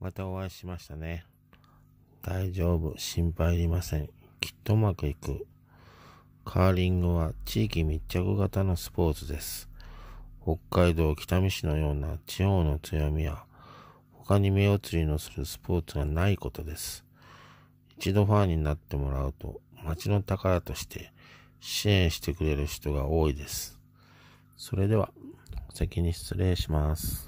またお会いしましたね。大丈夫、心配いりません。きっとうまくいく。カーリングは地域密着型のスポーツです。北海道北見市のような地方の強みは、他に目移りのするスポーツがないことです。一度ファンになってもらうと、町の宝として支援してくれる人が多いです。それでは、お先に失礼します。